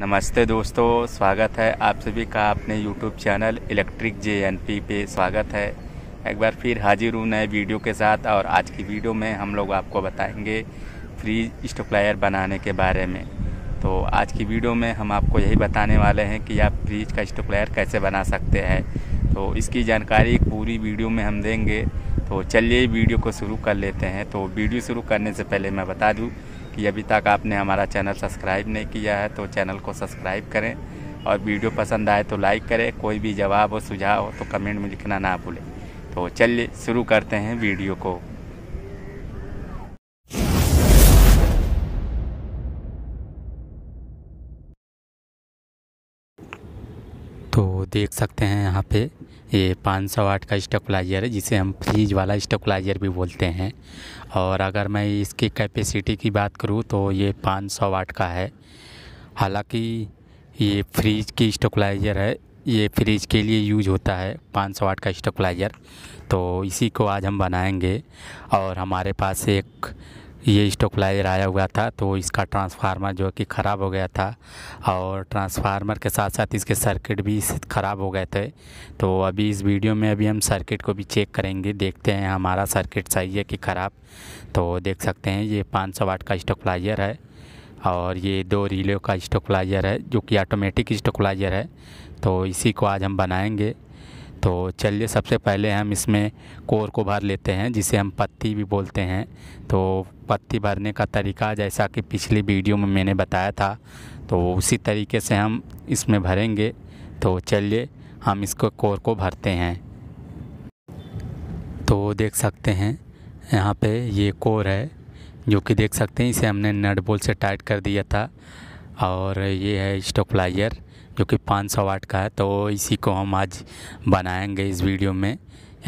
नमस्ते दोस्तों स्वागत है आप सभी का अपने YouTube channel electric J N P पे स्वागत है एक बार फिर हाजिर हूँ नए वीडियो के साथ और आज की वीडियो में हम लोग आपको बताएंगे फ्रीज स्टोप्लायर बनाने के बारे में तो आज की वीडियो में हम आपको यही बताने वाले हैं कि आप फ्रीज का स्टोप्लायर कैसे बना सकते हैं तो इसकी जानकारी पूरी वीडियो में हम देंगे तो चलिए वीडियो को शुरू कर लेते हैं तो वीडियो शुरू करने से पहले मैं बता दूँ कि अभी तक आपने हमारा चैनल सब्सक्राइब नहीं किया है तो चैनल को सब्सक्राइब करें और वीडियो पसंद आए तो लाइक करें कोई भी जवाब और सुझाव हो तो कमेंट में लिखना ना भूलें तो चलिए शुरू करते हैं वीडियो को तो देख सकते हैं यहाँ पे ये 500 वाट का स्टेकुलाइजर है जिसे हम फ्रीज वाला स्टेकुलाइजर भी बोलते हैं और अगर मैं इसकी कैपेसिटी की बात करूँ तो ये 500 वाट का है हालांकि ये फ्रीज की स्टेकुलाइजर है ये फ्रिज के लिए यूज होता है 500 वाट का स्टेकुलाइजर तो इसी को आज हम बनाएंगे और हमारे पास एक ये स्टोकलाइजर आया हुआ था तो इसका ट्रांसफार्मर जो कि ख़राब हो गया था और ट्रांसफार्मर के साथ साथ इसके सर्किट भी ख़राब हो गए थे तो अभी इस वीडियो में अभी हम सर्किट को भी चेक करेंगे देखते हैं हमारा सर्किट सही है कि ख़राब तो देख सकते हैं ये 500 वाट का स्टोकलाइजर है और ये दो रिले का स्टोकलाइजर है जो कि ऑटोमेटिक स्टोकलाइजर है तो इसी को आज हम बनाएँगे तो चलिए सबसे पहले हम इसमें कोर को भर लेते हैं जिसे हम पत्ती भी बोलते हैं तो पत्ती भरने का तरीका जैसा कि पिछली वीडियो में मैंने बताया था तो उसी तरीके से हम इसमें भरेंगे तो चलिए हम इसको कोर को भरते हैं तो देख सकते हैं यहाँ पे ये कोर है जो कि देख सकते हैं इसे हमने नट बोल से टाइट कर दिया था और ये है स्टोपलाइजर जो कि 500 वाट का है तो इसी को हम आज बनाएंगे इस वीडियो में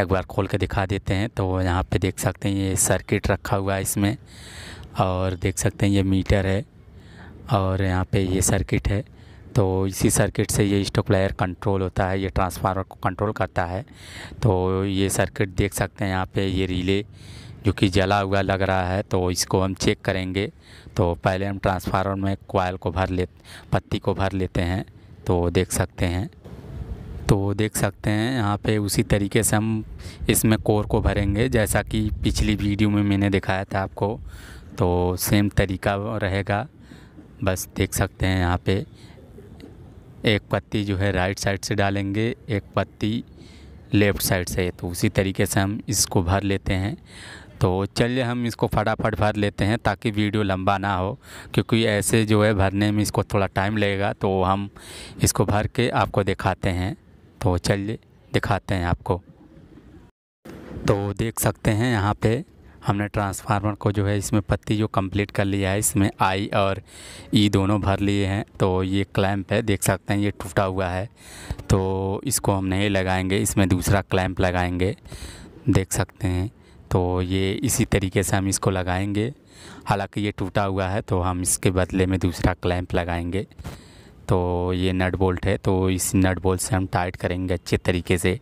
एक बार खोल के दिखा देते हैं तो यहाँ पे देख सकते हैं ये सर्किट रखा हुआ है इसमें और देख सकते हैं ये मीटर है और यहाँ पे ये सर्किट है तो इसी सर्किट से ये स्टोक लायर कंट्रोल होता है ये ट्रांसफार्मर को कंट्रोल करता है तो ये सर्किट देख सकते हैं यहाँ पे ये रिले जो कि जला हुआ लग रहा है तो इसको हम चेक करेंगे तो पहले हम ट्रांसफार्मर में कोयल को भर ले पत्ती को भर लेते हैं तो देख सकते हैं तो देख सकते हैं यहाँ पे उसी तरीके से हम इसमें कोर को भरेंगे जैसा कि पिछली वीडियो में मैंने दिखाया था आपको तो सेम तरीका रहेगा बस देख सकते हैं यहाँ पे एक पत्ती जो है राइट साइड से डालेंगे एक पत्ती लेफ़्ट साइड से तो उसी तरीके से हम इसको भर लेते हैं तो चलिए हम इसको फटाफट भर लेते हैं ताकि वीडियो लंबा ना हो क्योंकि ऐसे जो है भरने में इसको थोड़ा टाइम लगेगा तो हम इसको भर के आपको दिखाते हैं तो चलिए दिखाते हैं आपको तो देख सकते हैं यहाँ पे हमने ट्रांसफार्मर को जो है इसमें पत्ती जो कंप्लीट कर लिया है इसमें आई और ई दोनों भर लिए हैं तो ये क्लैम्प है देख सकते हैं ये टूटा हुआ है तो इसको हम नहीं लगाएंगे इसमें दूसरा क्लैम्प लगाएंगे देख सकते हैं तो ये इसी तरीके से हम इसको लगाएंगे हालांकि ये टूटा हुआ है तो हम इसके बदले में दूसरा क्लैंप लगाएंगे तो ये नट बोल्ट है तो इस नट बोल्ट से हम टाइट करेंगे अच्छे तरीके से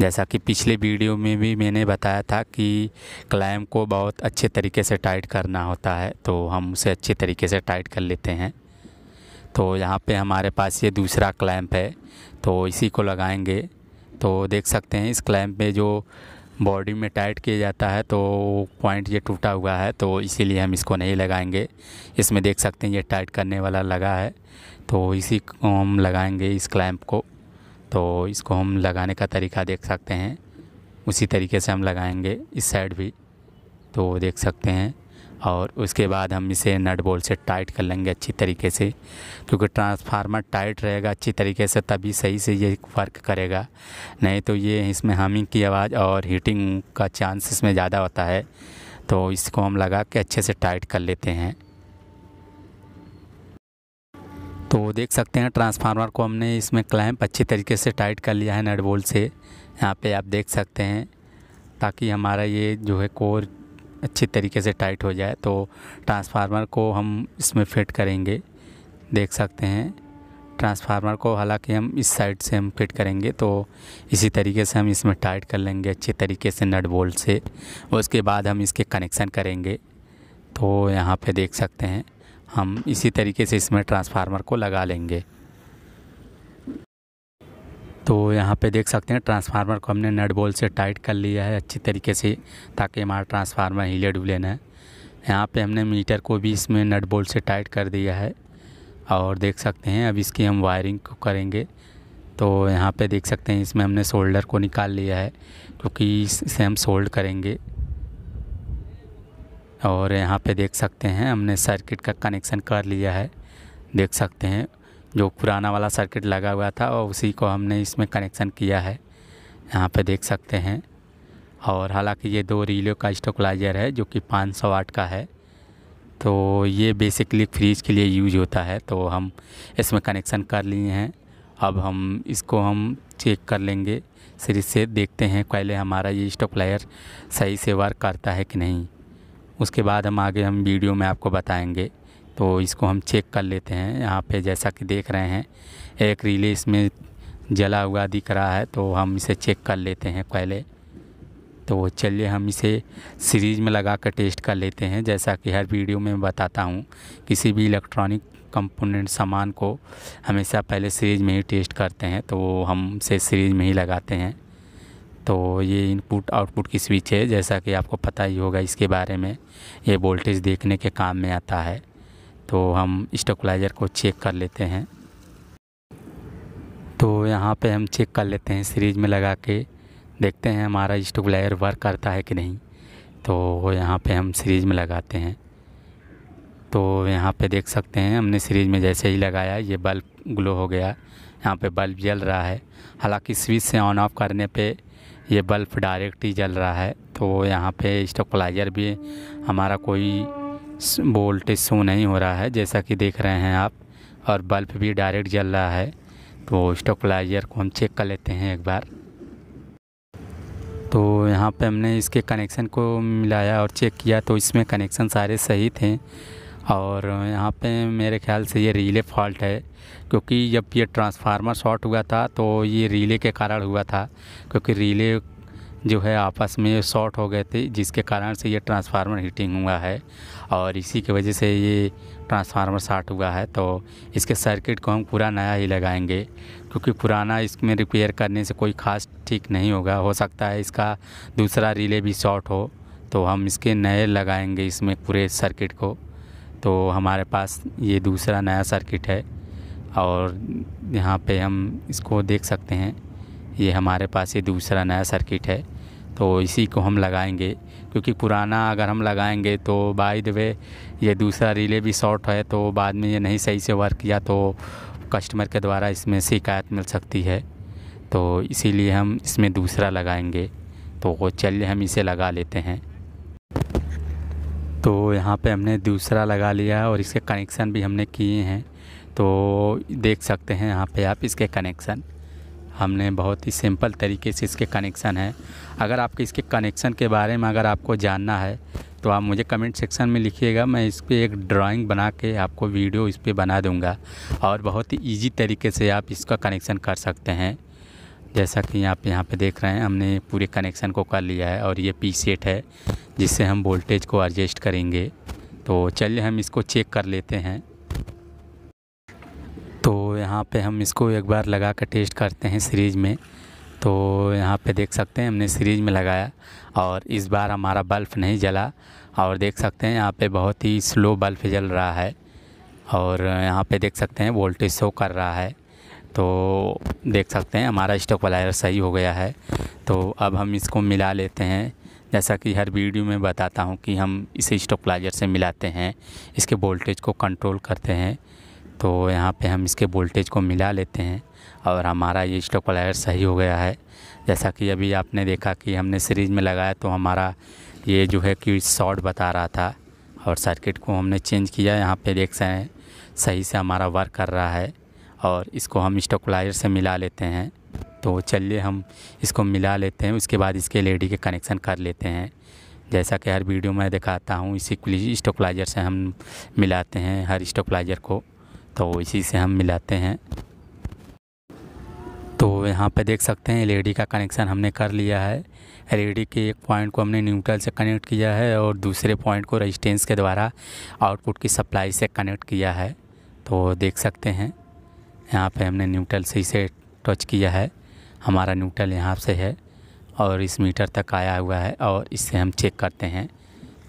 जैसा कि पिछले वीडियो में भी मैंने बताया था कि क्लैंप को बहुत अच्छे तरीके से टाइट करना होता है तो हम उसे अच्छे तरीके से टाइट कर लेते हैं तो यहाँ पर हमारे पास ये दूसरा क्लैम्प है तो इसी को लगाएँगे तो देख सकते हैं इस क्लैम्प में जो बॉडी में टाइट किया जाता है तो पॉइंट ये टूटा हुआ है तो इसीलिए हम इसको नहीं लगाएंगे इसमें देख सकते हैं ये टाइट करने वाला लगा है तो इसी को हम लगाएंगे इस क्लैम्प को तो इसको हम लगाने का तरीका देख सकते हैं उसी तरीके से हम लगाएंगे इस साइड भी तो देख सकते हैं और उसके बाद हम इसे नट बोल्ट से टाइट कर लेंगे अच्छी तरीके से क्योंकि ट्रांसफार्मर टाइट रहेगा अच्छी तरीके से तभी सही से ये वर्क करेगा नहीं तो ये इसमें हमिंग की आवाज़ और हीटिंग का चांस इसमें ज़्यादा होता है तो इसको हम लगा के अच्छे से टाइट कर लेते हैं तो देख सकते हैं ट्रांसफार्मर को हमने इसमें क्लैम्प अच्छी तरीके से टाइट कर लिया है नट बोल्ट से यहाँ पर आप देख सकते हैं ताकि हमारा ये जो है कोर अच्छी तरीके से टाइट हो जाए तो ट्रांसफार्मर को हम इसमें फिट करेंगे देख सकते हैं ट्रांसफार्मर को हालांकि हम इस साइड से हम फिट करेंगे तो इसी तरीके से हम इसमें टाइट कर लेंगे अच्छे तरीके से नट बोल्ट से उसके बाद हम इसके कनेक्शन करेंगे तो यहाँ पे देख सकते हैं हम इसी तरीके से इसमें ट्रांसफार्मर को लगा लेंगे तो यहाँ पे देख सकते हैं ट्रांसफार्मर को हमने नट बोल से टाइट कर लिया है अच्छी तरीके से ताकि हमारा ट्रांसफार्मर हिले डुले ना यहाँ पे हमने मीटर को भी इसमें नट बोल से टाइट कर दिया है और देख सकते हैं अब इसकी हम वायरिंग को करेंगे तो यहाँ पे देख सकते हैं इसमें हमने सोल्डर को निकाल लिया है क्योंकि इसे हम सोल्ड करेंगे और यहाँ पर देख सकते हैं हमने सर्किट का कनेक्शन कर लिया है देख सकते हैं जो पुराना वाला सर्किट लगा हुआ था और उसी को हमने इसमें कनेक्शन किया है यहाँ पे देख सकते हैं और हालांकि ये दो रीलों का स्टोकलाइजर है जो कि 500 सौ वाट का है तो ये बेसिकली फ्रिज के लिए यूज होता है तो हम इसमें कनेक्शन कर लिए हैं अब हम इसको हम चेक कर लेंगे फिर से देखते हैं पहले हमारा ये स्टोकलाइजर सही से वर्क करता है कि नहीं उसके बाद हम आगे हम वीडियो में आपको बताएंगे तो इसको हम चेक कर लेते हैं यहाँ पे जैसा कि देख रहे हैं एक रिले इसमें जला हुआ दिख रहा है तो हम इसे चेक कर लेते हैं पहले तो चलिए हम इसे सीरीज में लगा कर टेस्ट कर लेते हैं जैसा कि हर वीडियो में बताता हूँ किसी भी इलेक्ट्रॉनिक कंपोनेंट सामान को हमेशा पहले सीरीज में ही टेस्ट करते हैं तो हम इसे सीरीज में ही लगाते हैं तो ये इनपुट आउटपुट की स्विच है जैसा कि आपको पता ही होगा इसके बारे में ये वोल्टेज देखने के काम में आता है तो हम स्टेकुलाइज़र को चेक कर लेते हैं तो यहाँ पे हम चेक कर लेते हैं सीरीज में लगा के देखते हैं हमारा स्टेकुलाइज़र वर्क करता है कि नहीं तो यहाँ पे हम सीरीज में लगाते हैं तो यहाँ पे देख सकते हैं हमने सीरीज में जैसे ही लगाया ये बल्ब ग्लो हो गया यहाँ पे बल्ब जल रहा है हालांकि स्विच से ऑन ऑफ करने पे ये बल्ब डायरेक्ट ही जल रहा है तो यहाँ पे स्टोकलाइजर भी हमारा कोई वोल्टेज शो नहीं हो रहा है जैसा कि देख रहे हैं आप और बल्ब भी डायरेक्ट जल रहा है तो स्टोकलाइजर को हम चेक कर लेते हैं एक बार तो यहाँ पे हमने इसके कनेक्शन को मिलाया और चेक किया तो इसमें कनेक्शन सारे सही थे और यहाँ पे मेरे ख्याल से ये रिले फॉल्ट है क्योंकि जब ये ट्रांसफार्मर शॉर्ट हुआ था तो ये रिले के कारण हुआ था क्योंकि रिले जो है आपस में शॉर्ट हो गए थे जिसके कारण से ये ट्रांसफार्मर हीटिंग हुआ है और इसी की वजह से ये ट्रांसफार्मर शार्ट हुआ है तो इसके सर्किट को हम पूरा नया ही लगाएंगे क्योंकि पुराना इसमें रिपेयर करने से कोई ख़ास ठीक नहीं होगा हो सकता है इसका दूसरा रिले भी शॉर्ट हो तो हम इसके नए लगाएंगे इसमें पूरे सर्किट को तो हमारे पास ये दूसरा नया सर्किट है और यहाँ पे हम इसको देख सकते हैं ये हमारे पास ये दूसरा नया सर्किट है तो इसी को हम लगाएंगे क्योंकि पुराना अगर हम लगाएंगे तो बाय द वे ये दूसरा रिले भी शॉर्ट है तो बाद में ये नहीं सही से वर्क किया तो कस्टमर के द्वारा इसमें शिकायत मिल सकती है तो इसीलिए हम इसमें दूसरा लगाएंगे तो वो चलिए हम इसे लगा लेते हैं तो यहाँ पे हमने दूसरा लगा लिया और इसके कनेक्शन भी हमने किए हैं तो देख सकते हैं यहाँ पे आप इसके कनेक्शन हमने बहुत ही सिंपल तरीके से इसके कनेक्शन हैं अगर आपके इसके कनेक्शन के बारे में अगर आपको जानना है तो आप मुझे कमेंट सेक्शन में लिखिएगा मैं इस पर एक ड्राइंग बना के आपको वीडियो इस पर बना दूंगा और बहुत ही ईजी तरीके से आप इसका कनेक्शन कर सकते हैं जैसा कि आप यहाँ पे देख रहे हैं हमने पूरे कनेक्शन को कर लिया है और ये पी सेट है जिससे हम वोल्टेज को एडजस्ट करेंगे तो चलिए हम इसको चेक कर लेते हैं तो यहाँ पे हम इसको एक बार लगा कर टेस्ट करते हैं सीरीज में तो यहाँ पे देख सकते हैं हमने सीरीज में लगाया और इस बार हमारा बल्ब नहीं जला और देख सकते हैं यहाँ पे बहुत ही स्लो बल्ब जल रहा है और यहाँ पे देख सकते हैं वोल्टेज शो कर रहा है तो देख सकते हैं हमारा स्टॉक वलायर सही हो गया है तो अब हम इसको मिला लेते हैं जैसा कि हर वीडियो में बताता हूँ कि हम इसे स्टॉपलाइजर से मिलाते हैं इसके वोल्टेज को कंट्रोल करते हैं तो यहाँ पे हम इसके वोल्टेज को मिला लेते हैं और हमारा ये स्टॉक वायर सही हो गया है जैसा कि अभी आपने देखा कि हमने सीरीज में लगाया तो हमारा ये जो है कि शॉर्ट बता रहा था और सर्किट को हमने चेंज किया यहाँ पे देख सकें सही से हमारा वर्क कर रहा है और इसको हम स्टॉक से मिला लेते हैं तो चलिए हम इसको मिला लेते हैं उसके बाद इसके एल के कनेक्शन कर लेते हैं जैसा कि हर वीडियो में दिखाता हूँ इसी स्टोकलाइजर से हम मिलाते हैं हर स्टोकलाइजर को तो इसी से हम मिलाते हैं तो यहाँ पे देख सकते हैं एलईडी का कनेक्शन हमने कर लिया है एलईडी के एक पॉइंट को हमने न्यूट्रल से कनेक्ट किया है और दूसरे पॉइंट को रेजिस्टेंस के द्वारा आउटपुट की सप्लाई से कनेक्ट किया है तो देख सकते हैं यहाँ पे हमने न्यूट्रल से इसे टच किया है हमारा न्यूट्रल यहाँ से है और इस मीटर तक आया हुआ है और इससे हम चेक करते हैं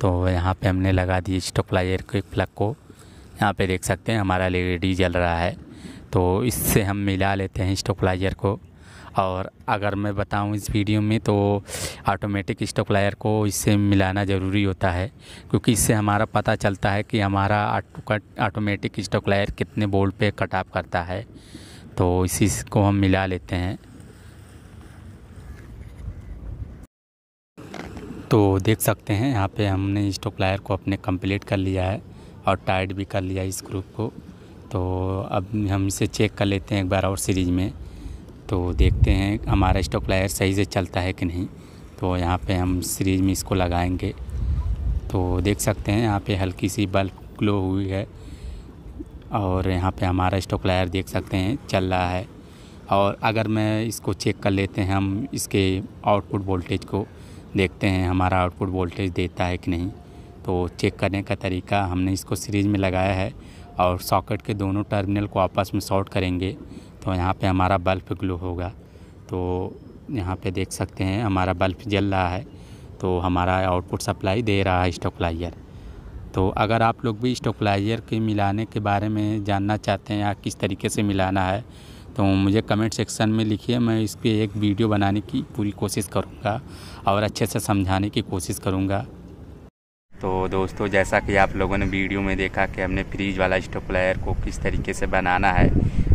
तो यहाँ पर हमने लगा दिए को के प्लग को यहाँ पे देख सकते हैं हमारा एल जल रहा है तो इससे हम मिला लेते हैं स्टोकलाइजर को और अगर मैं बताऊं इस वीडियो में तो ऑटोमेटिक स्टोकलाइजर को इससे मिलाना ज़रूरी होता है क्योंकि इससे हमारा पता चलता है कि हमारा ऑटोमेटिक स्टोकलाइजर कितने बोल्ट पे कट ऑफ करता है तो इसी को हम मिला लेते हैं तो देख सकते हैं यहाँ पे हमने स्टोकलाइजर को अपने कंप्लीट कर लिया है और टाइट भी कर लिया इस ग्रुप को तो अब हम इसे चेक कर लेते हैं एक बार और सीरीज में तो देखते हैं हमारा स्टॉक लायर सही से चलता है कि नहीं तो यहाँ पे हम सीरीज में इसको लगाएंगे तो देख सकते हैं यहाँ पे हल्की सी बल्ब ग्लो हुई है और यहाँ पे हमारा स्टॉक लायर देख सकते हैं चल रहा है और अगर मैं इसको चेक कर लेते हैं हम इसके आउटपुट वोल्टेज को देखते हैं हमारा आउटपुट वोल्टेज देता है कि नहीं तो चेक करने का तरीका हमने इसको सीरीज में लगाया है और सॉकेट के दोनों टर्मिनल को आपस में शॉर्ट करेंगे तो यहाँ पे हमारा बल्ब ग्लो होगा तो यहाँ पे देख सकते हैं हमारा बल्ब जल रहा है तो हमारा आउटपुट सप्लाई दे रहा है स्टोकलाइजर तो अगर आप लोग भी स्टोकलाइजर के मिलाने के बारे में जानना चाहते हैं या किस तरीके से मिलाना है तो मुझे कमेंट सेक्शन में लिखिए मैं इस पर एक वीडियो बनाने की पूरी कोशिश करूँगा और अच्छे से समझाने की कोशिश करूँगा तो दोस्तों जैसा कि आप लोगों ने वीडियो में देखा कि हमने फ्रीज वाला स्टोपलायर को किस तरीके से बनाना है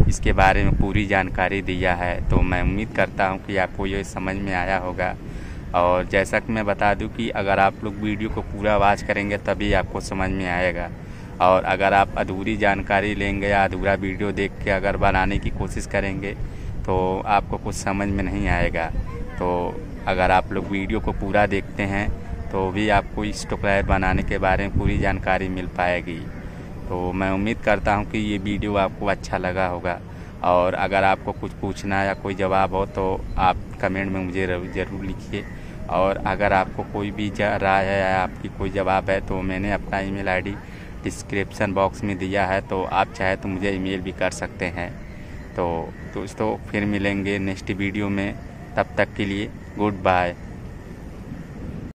इसके बारे में पूरी जानकारी दिया है तो मैं उम्मीद करता हूँ कि आपको ये समझ में आया होगा और जैसा कि मैं बता दूं कि अगर आप लोग वीडियो को पूरा वाच करेंगे तभी आपको समझ में आएगा और अगर आप अधूरी जानकारी लेंगे या अधूरा वीडियो देख के अगर बनाने की कोशिश करेंगे तो आपको कुछ समझ में नहीं आएगा तो अगर आप लोग वीडियो को पूरा देखते हैं तो भी आपको इस टोकलायर बनाने के बारे में पूरी जानकारी मिल पाएगी तो मैं उम्मीद करता हूँ कि ये वीडियो आपको अच्छा लगा होगा और अगर आपको कुछ पूछना या कोई जवाब हो तो आप कमेंट में मुझे ज़रूर लिखिए और अगर आपको कोई भी राय है या आपकी कोई जवाब है तो मैंने अपना ईमेल आईडी डिस्क्रिप्शन बॉक्स में दिया है तो आप चाहे तो मुझे ईमेल भी कर सकते हैं तो दोस्तों फिर मिलेंगे नेक्स्ट वीडियो में तब तक के लिए गुड बाय